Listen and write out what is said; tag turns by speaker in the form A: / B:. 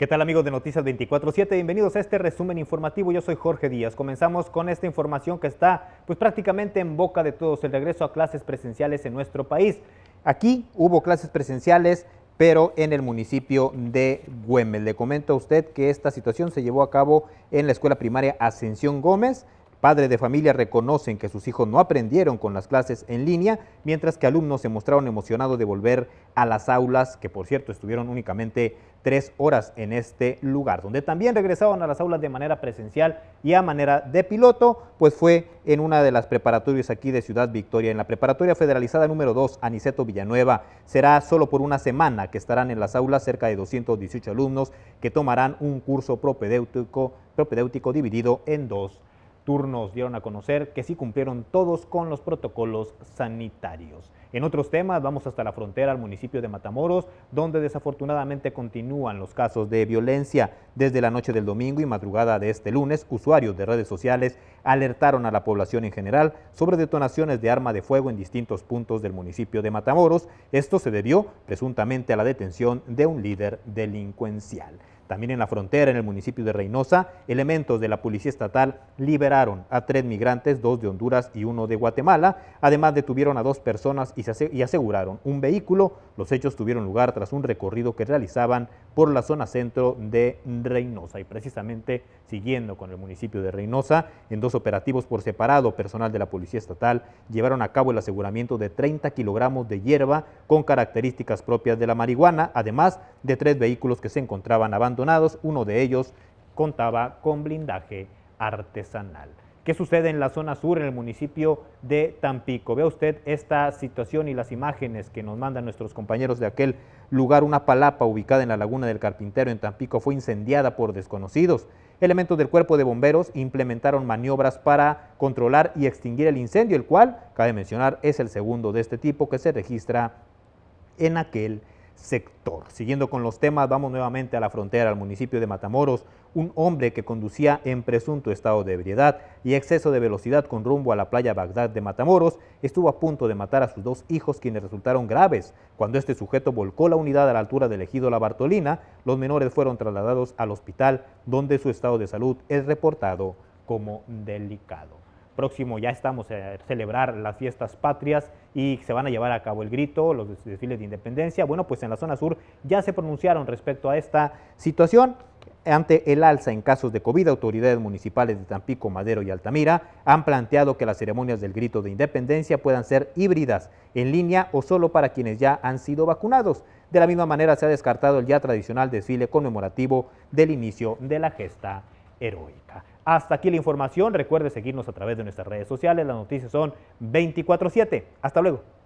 A: ¿Qué tal amigos de Noticias 24/7? Bienvenidos a este resumen informativo. Yo soy Jorge Díaz. Comenzamos con esta información que está pues prácticamente en boca de todos, el regreso a clases presenciales en nuestro país. Aquí hubo clases presenciales pero en el municipio de Güemes. Le comento a usted que esta situación se llevó a cabo en la escuela primaria Ascensión Gómez. Padres de familia reconocen que sus hijos no aprendieron con las clases en línea, mientras que alumnos se mostraron emocionados de volver a las aulas, que por cierto estuvieron únicamente tres horas en este lugar, donde también regresaron a las aulas de manera presencial y a manera de piloto, pues fue en una de las preparatorias aquí de Ciudad Victoria, en la preparatoria federalizada número 2, Aniceto Villanueva. Será solo por una semana que estarán en las aulas cerca de 218 alumnos que tomarán un curso propedéutico, propedéutico dividido en dos turnos dieron a conocer que sí cumplieron todos con los protocolos sanitarios. En otros temas, vamos hasta la frontera al municipio de Matamoros, donde desafortunadamente continúan los casos de violencia. Desde la noche del domingo y madrugada de este lunes, usuarios de redes sociales alertaron a la población en general sobre detonaciones de arma de fuego en distintos puntos del municipio de Matamoros. Esto se debió presuntamente a la detención de un líder delincuencial. También en la frontera, en el municipio de Reynosa, elementos de la Policía Estatal liberaron a tres migrantes, dos de Honduras y uno de Guatemala. Además, detuvieron a dos personas y aseguraron un vehículo. Los hechos tuvieron lugar tras un recorrido que realizaban por la zona centro de Reynosa. Y precisamente siguiendo con el municipio de Reynosa, en dos operativos por separado, personal de la Policía Estatal llevaron a cabo el aseguramiento de 30 kilogramos de hierba con características propias de la marihuana, además de tres vehículos que se encontraban abandonados uno de ellos contaba con blindaje artesanal. ¿Qué sucede en la zona sur, en el municipio de Tampico? Vea usted esta situación y las imágenes que nos mandan nuestros compañeros de aquel lugar. Una palapa ubicada en la laguna del Carpintero en Tampico fue incendiada por desconocidos. Elementos del cuerpo de bomberos implementaron maniobras para controlar y extinguir el incendio, el cual, cabe mencionar, es el segundo de este tipo que se registra en aquel sector. Siguiendo con los temas, vamos nuevamente a la frontera, al municipio de Matamoros. Un hombre que conducía en presunto estado de ebriedad y exceso de velocidad con rumbo a la playa Bagdad de Matamoros estuvo a punto de matar a sus dos hijos quienes resultaron graves. Cuando este sujeto volcó la unidad a la altura del ejido La Bartolina, los menores fueron trasladados al hospital donde su estado de salud es reportado como delicado próximo ya estamos a celebrar las fiestas patrias y se van a llevar a cabo el grito, los desfiles de independencia. Bueno, pues en la zona sur ya se pronunciaron respecto a esta situación. Ante el alza en casos de COVID, autoridades municipales de Tampico, Madero y Altamira han planteado que las ceremonias del grito de independencia puedan ser híbridas, en línea o solo para quienes ya han sido vacunados. De la misma manera se ha descartado el ya tradicional desfile conmemorativo del inicio de la gesta heroica. Hasta aquí la información. Recuerde seguirnos a través de nuestras redes sociales. Las noticias son 24-7. Hasta luego.